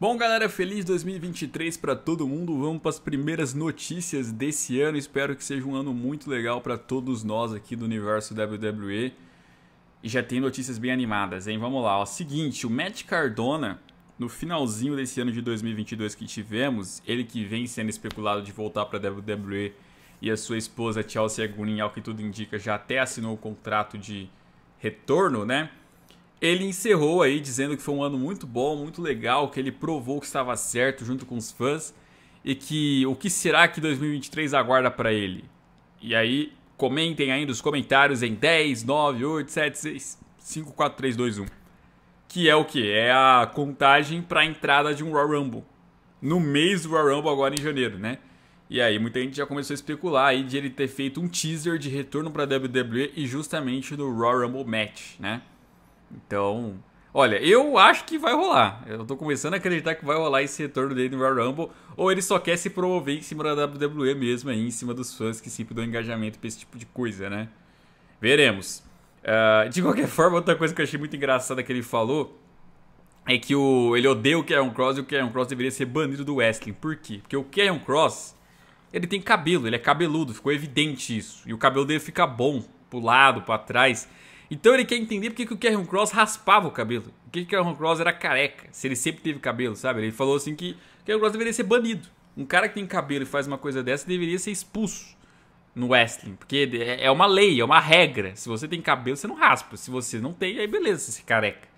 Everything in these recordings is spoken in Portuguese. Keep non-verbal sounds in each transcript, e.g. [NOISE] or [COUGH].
Bom, galera, feliz 2023 para todo mundo. Vamos para as primeiras notícias desse ano. Espero que seja um ano muito legal para todos nós aqui do universo WWE. E já tem notícias bem animadas, hein? Vamos lá. Ó. Seguinte, o Matt Cardona, no finalzinho desse ano de 2022 que tivemos, ele que vem sendo especulado de voltar para a WWE e a sua esposa Chelsea Agunin, ao que tudo indica, já até assinou o contrato de retorno, né? Ele encerrou aí dizendo que foi um ano muito bom, muito legal, que ele provou que estava certo junto com os fãs e que o que será que 2023 aguarda para ele. E aí, comentem aí nos comentários em 10, 9, 8, 7, 6, 5, 4, 3, 2, 1. Que é o que? É a contagem para a entrada de um Royal Rumble. No mês do Royal Rumble agora em janeiro, né? E aí muita gente já começou a especular aí de ele ter feito um teaser de retorno para WWE e justamente no Royal Rumble Match, né? Então, olha, eu acho que vai rolar. Eu tô começando a acreditar que vai rolar esse retorno dele no Royal Rumble. Ou ele só quer se promover em cima da WWE mesmo, aí, em cima dos fãs que sempre dão engajamento pra esse tipo de coisa, né? Veremos. Uh, de qualquer [LAUGHS] forma, outra coisa que eu achei muito engraçada que ele falou é que o, ele odeia o Karen Cross e o Karen Cross deveria ser banido do wrestling. Por quê? Porque o Karen Cross, ele tem cabelo, ele é cabeludo, ficou evidente isso. E o cabelo dele fica bom, pro lado, pra trás. Então ele quer entender porque que o Karen Cross raspava o cabelo. Por que, que o Karen Cross era careca, se ele sempre teve cabelo, sabe? Ele falou assim que o Karen Cross deveria ser banido. Um cara que tem cabelo e faz uma coisa dessa deveria ser expulso no wrestling. Porque é, é uma lei, é uma regra. Se você tem cabelo, você não raspa. Se você não tem, aí beleza, você se é careca.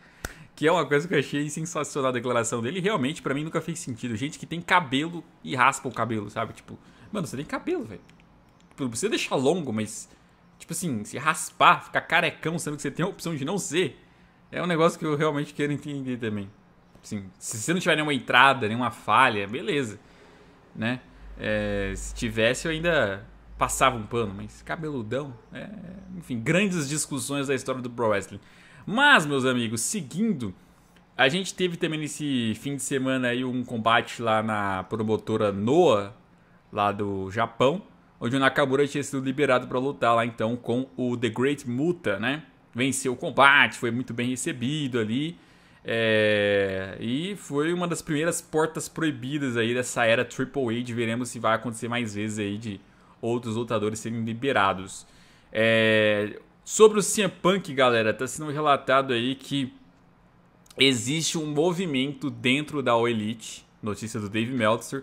Que é uma coisa que eu achei sensacional a declaração dele. Realmente, para mim, nunca fez sentido. Gente que tem cabelo e raspa o cabelo, sabe? Tipo, mano, você tem cabelo, velho. Tipo, não precisa deixar longo, mas tipo assim, se raspar, ficar carecão, sendo que você tem a opção de não ser, é um negócio que eu realmente quero entender também. Tipo assim, se você não tiver nenhuma entrada, nenhuma falha, beleza. Né? É, se tivesse, eu ainda passava um pano, mas cabeludão. É, enfim, grandes discussões da história do Pro Wrestling. Mas, meus amigos, seguindo, a gente teve também nesse fim de semana aí um combate lá na promotora Noa, lá do Japão onde o Nakamura tinha sido liberado para lutar lá então com o The Great Muta, né? Venceu o combate, foi muito bem recebido ali. É... E foi uma das primeiras portas proibidas aí dessa era Triple H. Veremos se vai acontecer mais vezes aí de outros lutadores serem liberados. É... Sobre o CM Punk, galera, tá sendo relatado aí que existe um movimento dentro da All Elite, notícia do Dave Meltzer,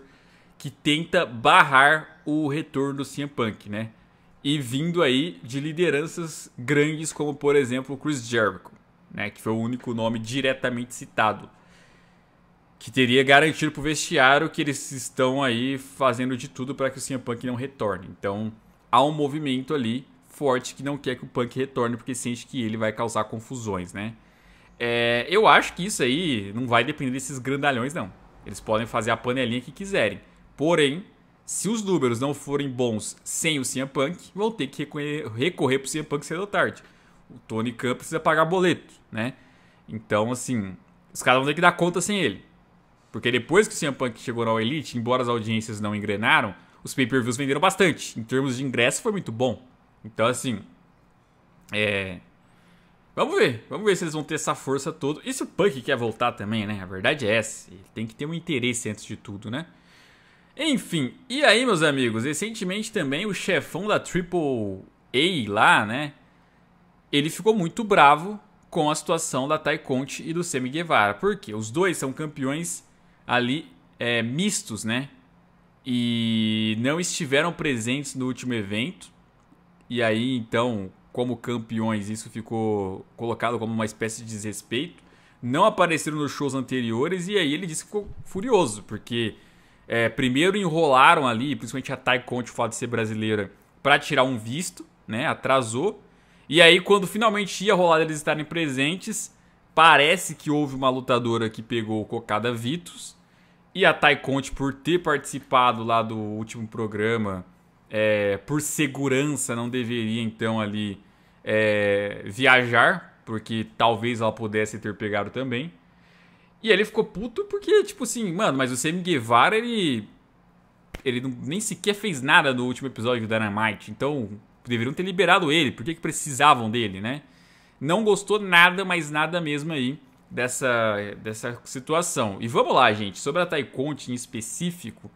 que tenta barrar o retorno do CM Punk, né? E vindo aí de lideranças grandes como, por exemplo, o Chris Jericho, né? Que foi o único nome diretamente citado. Que teria garantido pro vestiário que eles estão aí fazendo de tudo para que o CM Punk não retorne. Então, há um movimento ali forte que não quer que o Punk retorne porque sente que ele vai causar confusões, né? É, eu acho que isso aí não vai depender desses grandalhões, não. Eles podem fazer a panelinha que quiserem. Porém, se os números não forem bons sem o CM Punk, vão ter que recorrer para o CM Punk cedo ou tarde. O Tony Khan precisa pagar boleto, né? Então, assim, os caras vão ter que dar conta sem ele. Porque depois que o CM Punk chegou na Elite, embora as audiências não engrenaram, os pay-per-views venderam bastante. Em termos de ingresso, foi muito bom. Então, assim, é... Vamos ver, vamos ver se eles vão ter essa força toda. E se o Punk quer voltar também, né? A verdade é essa. Ele tem que ter um interesse antes de tudo, né? Enfim, e aí, meus amigos, recentemente também o chefão da Triple A lá, né? Ele ficou muito bravo com a situação da Tai Conte e do Semi Guevara, porque os dois são campeões ali é, mistos, né? E não estiveram presentes no último evento. E aí, então, como campeões, isso ficou colocado como uma espécie de desrespeito. Não apareceram nos shows anteriores e aí ele disse que ficou furioso, porque é, primeiro enrolaram ali, principalmente a Thay Conte, o fato de ser brasileira, para tirar um visto, né? Atrasou. E aí, quando finalmente ia rolar eles estarem presentes, parece que houve uma lutadora que pegou o Cocada Vitus. E a Thay Conte, por ter participado lá do último programa, é, por segurança não deveria então ali é, viajar, porque talvez ela pudesse ter pegado também. E ele ficou puto porque, tipo assim, mano, mas o Sam Guevara, ele. Ele não, nem sequer fez nada no último episódio do Dynamite. Então, deveriam ter liberado ele. Por que, que precisavam dele, né? Não gostou nada, mas nada mesmo aí dessa, dessa situação. E vamos lá, gente. Sobre a Taikonte em específico.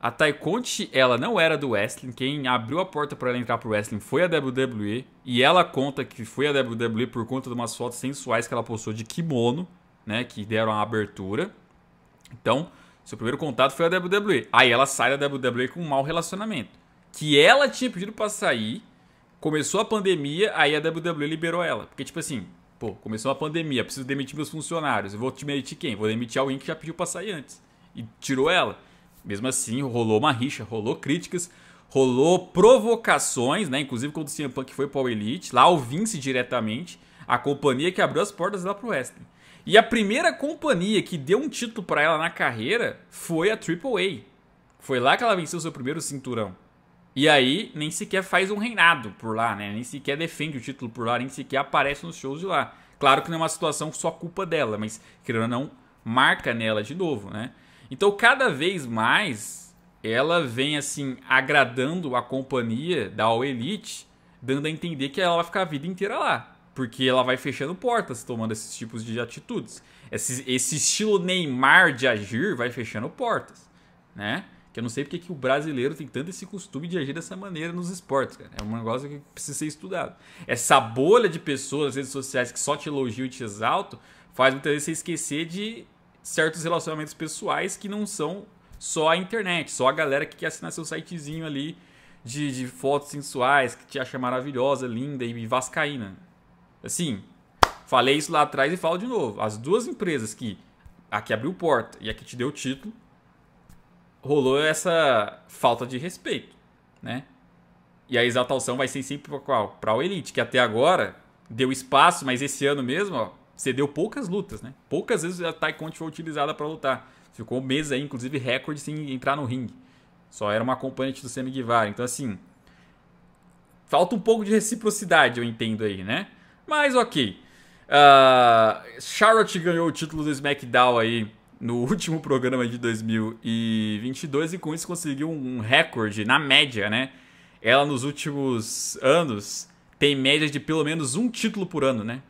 A Taikonte, ela não era do wrestling. Quem abriu a porta para ela entrar pro wrestling foi a WWE. E ela conta que foi a WWE por conta de umas fotos sensuais que ela postou de kimono né, que deram a abertura. Então, seu primeiro contato foi a WWE. Aí ela sai da WWE com um mau relacionamento. Que ela tinha pedido para sair, começou a pandemia, aí a WWE liberou ela. Porque, tipo assim, pô, começou a pandemia, preciso demitir meus funcionários. Eu vou demitir quem? Vou demitir alguém que já pediu para sair antes. E tirou ela. Mesmo assim, rolou uma rixa, rolou críticas, rolou provocações, né? Inclusive quando o CM Punk foi para o Elite, lá o Vince diretamente, a companhia que abriu as portas lá pro wrestling. E a primeira companhia que deu um título para ela na carreira foi a AAA. Foi lá que ela venceu seu primeiro cinturão. E aí nem sequer faz um reinado por lá, né? Nem sequer defende o título por lá, nem sequer aparece nos shows de lá. Claro que não é uma situação só culpa dela, mas querendo ou não, marca nela de novo, né? Então cada vez mais ela vem assim agradando a companhia da All Elite, dando a entender que ela vai ficar a vida inteira lá porque ela vai fechando portas tomando esses tipos de atitudes. Esse, esse estilo Neymar de agir vai fechando portas, né? Que eu não sei porque que o brasileiro tem tanto esse costume de agir dessa maneira nos esportes, cara. É um negócio que precisa ser estudado. Essa bolha de pessoas nas redes sociais que só te elogiam e te exaltam faz muitas vezes você esquecer de certos relacionamentos pessoais que não são só a internet, só a galera que quer assinar seu sitezinho ali de, de fotos sensuais, que te acha maravilhosa, linda e vascaína. Assim, falei isso lá atrás e falo de novo. As duas empresas que a que abriu porta e a que te deu o título, rolou essa falta de respeito, né? E a exaltação vai ser sempre para qual? Para o Elite, que até agora deu espaço, mas esse ano mesmo, ó, cedeu poucas lutas, né? Poucas vezes a Taekwondo foi utilizada para lutar. Ficou meses aí, inclusive recorde sem entrar no ringue. Só era uma acompanhante do Semi Guevara. Então, assim, falta um pouco de reciprocidade, eu entendo aí, né? Mas ok. Uh, Charlotte ganhou o título do SmackDown aí no [LAUGHS] último programa de 2022 e com isso conseguiu um recorde na média, né? Ela nos últimos anos tem média de pelo menos um título por ano, né?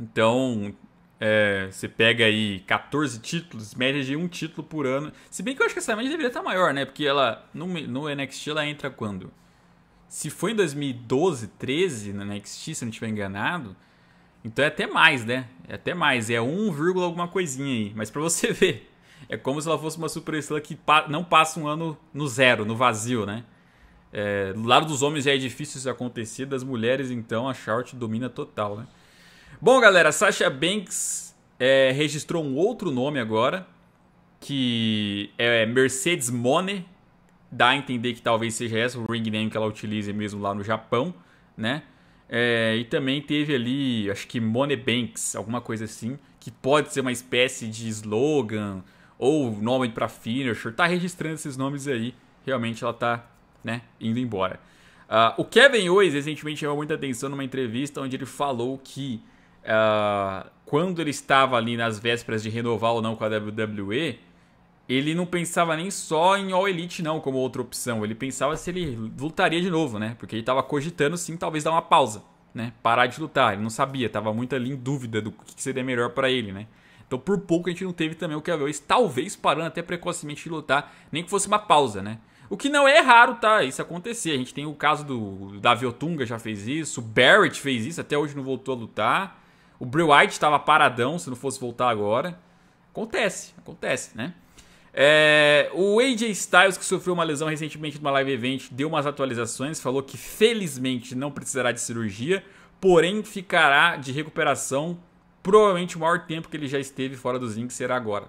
Então, é, você pega aí 14 títulos, média de um título por ano. Se bem que eu acho que essa média deveria estar maior, né? Porque ela no, no NXT ela entra quando? se foi em 2012, 13 na NXT, se eu não estiver enganado, então é até mais, né? É até mais, é 1, alguma coisinha aí. Mas para você [LAUGHS] ver, é como se ela fosse uma superestrela que pa não passa um ano no zero, no vazio, né? É, do lado dos homens já é difícil isso acontecer, das mulheres então a short domina total, né? Bom, galera, Sasha Banks é, registrou um outro nome agora, que é Mercedes Money, dá a entender que talvez seja essa o ring name que ela utilize mesmo lá no Japão, né? É, e também teve ali, acho que Money Banks, alguma coisa assim, que pode ser uma espécie de slogan ou nome para finisher. Tá registrando esses nomes aí. Realmente ela tá, né, indo embora. Uh, o Kevin Owens recentemente chamou muita atenção numa entrevista onde ele falou que uh, quando ele estava ali nas vésperas de renovar ou não com a WWE, ele não pensava nem só em All Elite, não, como outra opção. Ele pensava se ele lutaria de novo, né? Porque ele estava cogitando, sim, talvez dar uma pausa, né? Parar de lutar. Ele não sabia, estava muito ali em dúvida do que seria melhor para ele, né? Então, por pouco, a gente não teve também o Kevin talvez parando até precocemente de lutar, nem que fosse uma pausa, né? O que não é raro, tá? Isso acontecer. A gente tem o caso do Davi Otunga já fez isso, o Barrett fez isso, até hoje não voltou a lutar. O Bray White estava paradão, se não fosse voltar agora. Acontece, acontece, né? É, o AJ Styles, que sofreu uma lesão recentemente numa live event, deu umas atualizações, falou que felizmente não precisará de cirurgia, porém ficará de recuperação. Provavelmente o maior tempo que ele já esteve fora dos rings será agora.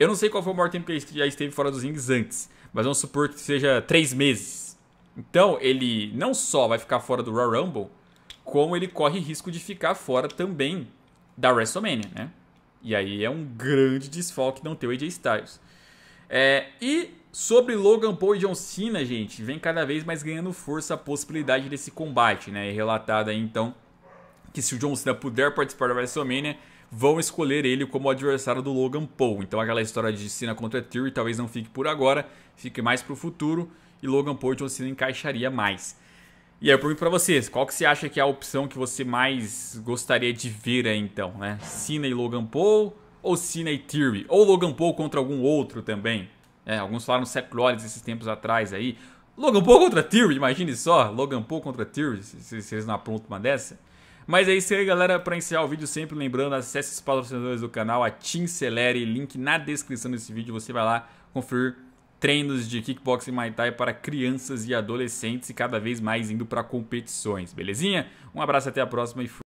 Eu não sei qual foi o maior tempo que ele já esteve fora dos rings antes, mas vamos supor que seja três meses. Então ele não só vai ficar fora do Royal Rumble, como ele corre risco de ficar fora também da WrestleMania, né? E aí é um grande desfalque não ter o AJ Styles. É, e sobre Logan Paul e John Cena, gente, vem cada vez mais ganhando força a possibilidade desse combate, né? E é relatada aí, então, que se o John Cena puder participar da WrestleMania, vão escolher ele como adversário do Logan Paul. Então aquela história de Cena contra Theory talvez não fique por agora, fique mais pro futuro, e Logan Paul e John Cena encaixaria mais. E aí eu pergunto pra vocês, qual que você acha que é a opção que você mais gostaria de ver aí então, né? Cena e Logan Paul ou Cine Theory, ou Logan Paul contra algum outro também. É, alguns falaram Seth Rollins esses tempos atrás aí. Logan Paul contra Theory, imagine só, Logan Paul contra Theory, se, se eles não aprontam uma dessa. Mas é isso aí, galera. Para encerrar o vídeo, sempre lembrando, acesse os patrocinadores do canal, a Team Celery, link na descrição desse vídeo. Você vai lá conferir treinos de kickboxing Muay Thai para crianças e adolescentes e cada vez mais indo para competições, belezinha? Um abraço, até a próxima e fui!